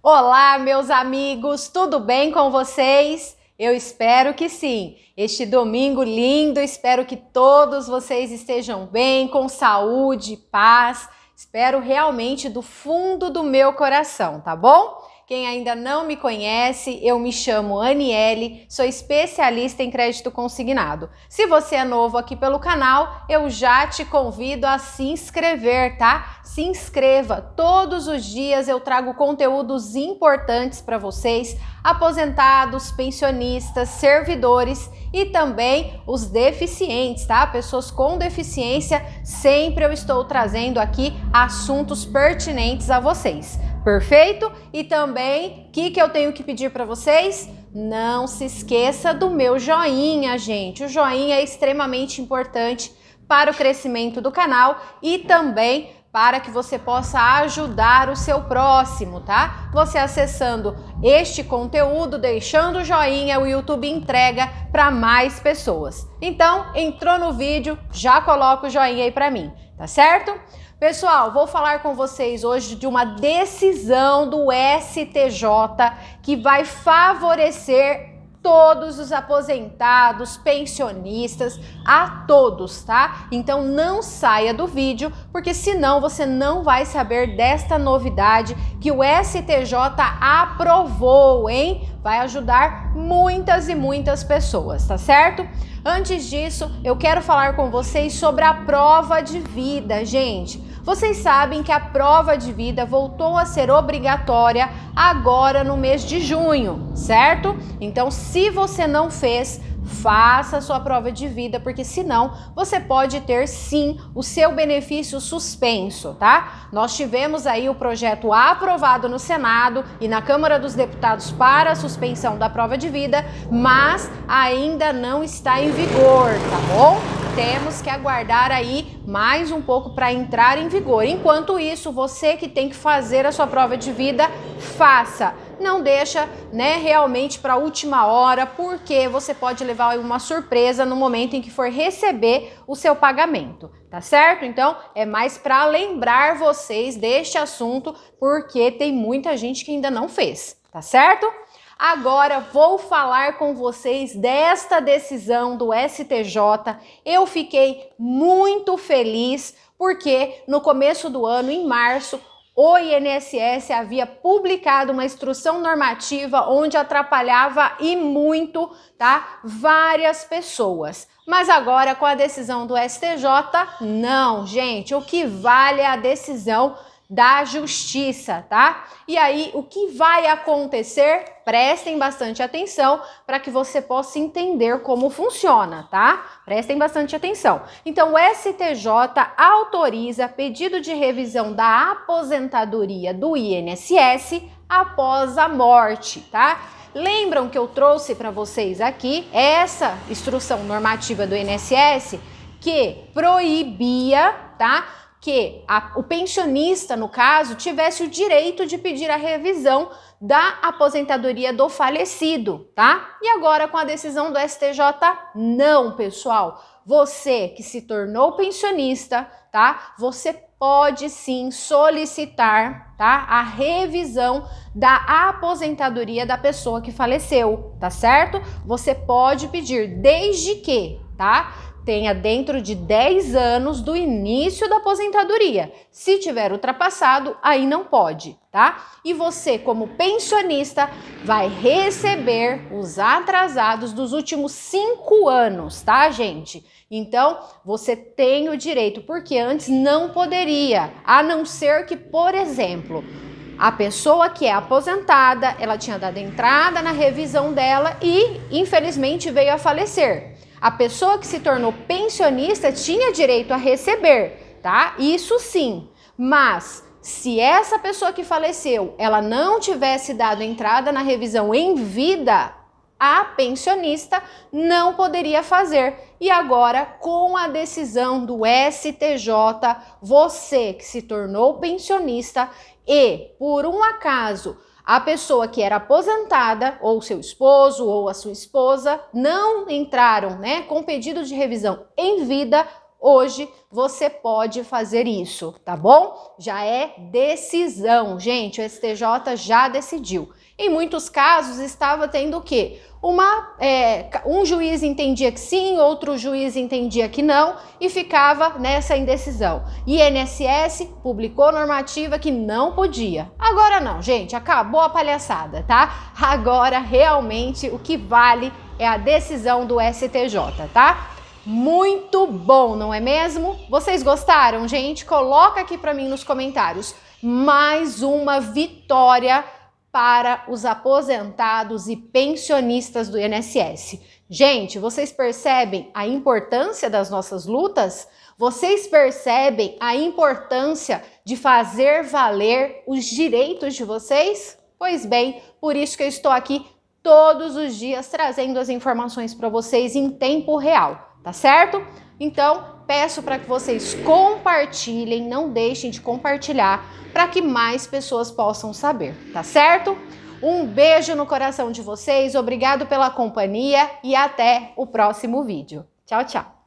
Olá, meus amigos, tudo bem com vocês? Eu espero que sim. Este domingo lindo, espero que todos vocês estejam bem, com saúde, paz. Espero realmente do fundo do meu coração, tá bom? Quem ainda não me conhece, eu me chamo Aniele, sou especialista em crédito consignado. Se você é novo aqui pelo canal, eu já te convido a se inscrever, tá? Se inscreva. Todos os dias eu trago conteúdos importantes para vocês, aposentados, pensionistas, servidores e também os deficientes, tá? Pessoas com deficiência, sempre eu estou trazendo aqui assuntos pertinentes a vocês. Perfeito? E também, o que, que eu tenho que pedir para vocês? Não se esqueça do meu joinha, gente. O joinha é extremamente importante para o crescimento do canal e também para que você possa ajudar o seu próximo, tá? Você acessando este conteúdo, deixando o joinha, o YouTube entrega para mais pessoas. Então, entrou no vídeo, já coloca o joinha aí para mim, tá certo? Pessoal, vou falar com vocês hoje de uma decisão do STJ que vai favorecer todos os aposentados, pensionistas, a todos, tá? Então não saia do vídeo, porque senão você não vai saber desta novidade que o STJ aprovou, hein? Vai ajudar muitas e muitas pessoas, tá certo? Antes disso, eu quero falar com vocês sobre a prova de vida, gente. Vocês sabem que a prova de vida voltou a ser obrigatória agora no mês de junho, certo? Então, se você não fez, faça a sua prova de vida, porque senão você pode ter sim o seu benefício suspenso, tá? Nós tivemos aí o projeto aprovado no Senado e na Câmara dos Deputados para a suspensão da prova de vida, mas ainda não está em vigor, tá bom? temos que aguardar aí mais um pouco para entrar em vigor. Enquanto isso, você que tem que fazer a sua prova de vida, faça. Não deixa, né, realmente para a última hora, porque você pode levar uma surpresa no momento em que for receber o seu pagamento, tá certo? Então, é mais para lembrar vocês deste assunto, porque tem muita gente que ainda não fez, tá certo? Agora vou falar com vocês desta decisão do STJ. Eu fiquei muito feliz porque no começo do ano, em março, o INSS havia publicado uma instrução normativa onde atrapalhava e muito, tá? Várias pessoas. Mas agora com a decisão do STJ, não, gente, o que vale é a decisão da justiça, tá? E aí, o que vai acontecer? Prestem bastante atenção para que você possa entender como funciona, tá? Prestem bastante atenção. Então, o STJ autoriza pedido de revisão da aposentadoria do INSS após a morte, tá? Lembram que eu trouxe para vocês aqui essa instrução normativa do INSS que proibia, tá? que a, o pensionista, no caso, tivesse o direito de pedir a revisão da aposentadoria do falecido, tá? E agora com a decisão do STJ, não, pessoal. Você que se tornou pensionista, tá? Você pode sim solicitar, tá? A revisão da aposentadoria da pessoa que faleceu, tá certo? Você pode pedir desde que, tá? tenha dentro de 10 anos do início da aposentadoria. Se tiver ultrapassado, aí não pode, tá? E você, como pensionista, vai receber os atrasados dos últimos 5 anos, tá, gente? Então, você tem o direito, porque antes não poderia, a não ser que, por exemplo, a pessoa que é aposentada, ela tinha dado entrada na revisão dela e, infelizmente, veio a falecer. A pessoa que se tornou pensionista tinha direito a receber, tá? Isso sim. Mas se essa pessoa que faleceu, ela não tivesse dado entrada na revisão em vida, a pensionista não poderia fazer. E agora, com a decisão do STJ, você que se tornou pensionista e, por um acaso, a pessoa que era aposentada, ou seu esposo, ou a sua esposa, não entraram né, com pedido de revisão em vida, hoje você pode fazer isso, tá bom? Já é decisão, gente. O STJ já decidiu. Em muitos casos, estava tendo o quê? Uma, é, um juiz entendia que sim, outro juiz entendia que não e ficava nessa indecisão. INSS publicou normativa que não podia. Agora não, gente, acabou a palhaçada, tá? Agora realmente o que vale é a decisão do STJ, tá? Muito bom, não é mesmo? Vocês gostaram, gente? Coloca aqui para mim nos comentários mais uma vitória para os aposentados e pensionistas do INSS. Gente, vocês percebem a importância das nossas lutas? Vocês percebem a importância de fazer valer os direitos de vocês? Pois bem, por isso que eu estou aqui todos os dias trazendo as informações para vocês em tempo real, tá certo? Então, peço para que vocês compartilhem, não deixem de compartilhar para que mais pessoas possam saber, tá certo? Um beijo no coração de vocês, obrigado pela companhia e até o próximo vídeo. Tchau, tchau!